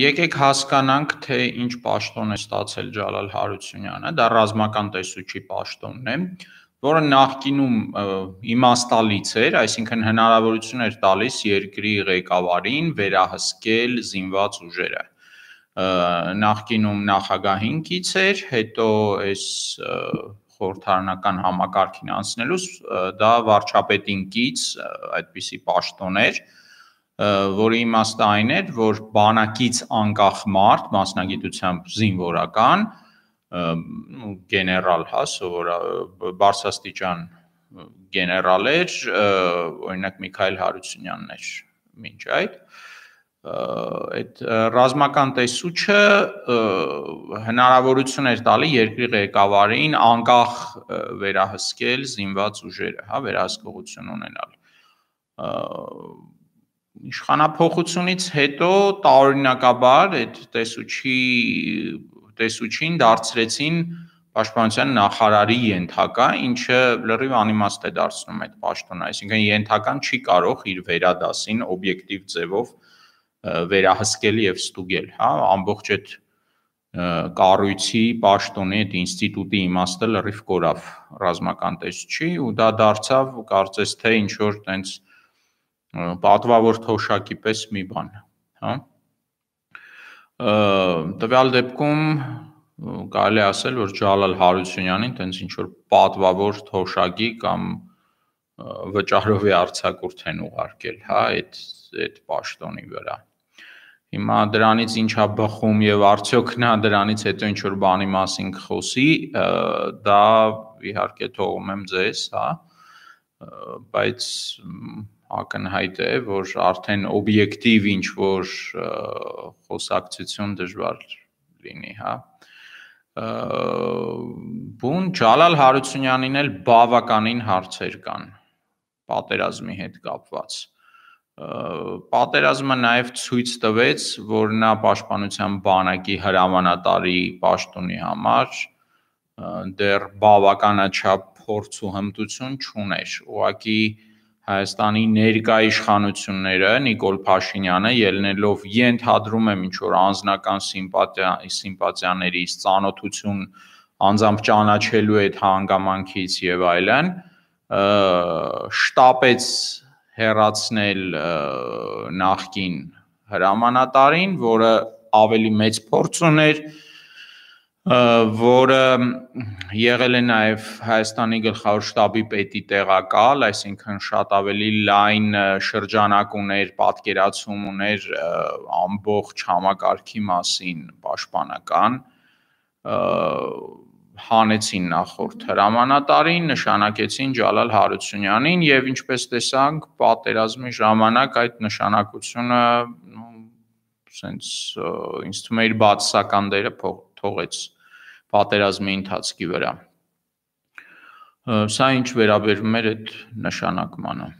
Եկեք հասկանանք, թե ինչ պաշտոն է ստացել Ջալալ Հարությունյանը, դա ռազմական տեսուչի պաշտոնն է, որը նախկինում իմաստալից էր, այսինքն հնարավորություն էր տալիս երկրի ղեկավարին վերահսկել զինված ուժերը։ Նախկինում նախագահին կից էր, հետո այս խորհրդարանական համակարգին անցնելուց դա վարչապետին կից այդպիսի պաշտոն էր որի իմաստը այն էր որ բանակից անկախ մարդ մասնագիտությամբ զինվորական գեներալ հա սովորա բարձաստիճան գեներալ էր օրինակ Միքայել Հարությունյանն էր մինչ այդ այդ ռազմական տեսուչը հնարավորություն էր տալի երկրի ղեկավարին անկախ վերահսկել զինված ուժերը, հա, վերահսկողություն ունենալ։ Իշխանապողությունից հետո տարօրինակաբար այդ տեսուչի տեսուչին դարձրեցին պաշտպանության նախարարի ենթակա, ինչը լրիվ անիմաստ է դարձնում այդ պաշտոնը, այսինքն ենթական չի կարող իր վերադասին օբյեկտիվ ձևով և վերահսկել եւ ստուգել, հա, ամբողջ այդ կառույցի պաշտոնի այդ ինստիտուտի իմաստը լրիվ կորավ ռազմական տեսչի ու դա դարձավ կարծես թե ինչ որ տենց պատվավոր թոշակի պես մի բան, հա։ Տվյալ դեպքում կարելի ասել, որ Ջալալ Հարությունյանին տենց ինչ որ պատվավոր թոշակի կամ վճարով է արցակուրթեն ուղարկել, հա, այդ այդ աշտոնի վրա։ Հիմա դրանից ինչա բխում եւ արդյոք նա դրանից հետո ինչ որ բանի մասին կխոսի, դա իհարկե թողում եմ ձեզ, հա, բայց ակնհայտ է, որ արդեն օբյեկտիվ ինչ որ խոսակցություն դժվար լինի, հա բուն Ջալալ Հարությունյանին էլ բավականին հարցեր կան պատերազմի հետ կապված։ Պատերազմը նաև ցույց տվեց, որ նա պաշտպանության բանակի հրամանատարի պաշտոնի համար դեռ բավականաչափ փորձ ու հմտություն չուներ։ Ուղղակի Հայաստանի ներկա իշխանությունները Նիկոլ Փաշինյանը ելնելով ենթադրում եմ ինչ որ անձնական սիմպաթիա սիմպաթիաներից ծանոթություն անձամբ ճանաչելու այդ հանգամանքից եւ այլն, այլ շտապեց հերացնել նախկին հրամանատարին, որը ավելի մեծ փորձ ուներ, որը եղել է նաև Հայաստանի գլխավոր շտաբի պետի տեղակալ, այսինքն շատ ավելի լայն շրջանակ ուներ, պատկերացում ուներ ամբողջ համակարգի մասին պաշտպանական հանեցին նախորդ հրամանատարին, նշանակեցին Ջալալ Հարությունյանին եւ ինչպես տեսանք, պատերազմի ժամանակ այդ նշանակությունը սենց ինձ թվում է իր բացական դերը թողեց պատերազմի ընթացքի վրա։ Սա ինչ վերաբերում էր այդ նշանակմանը։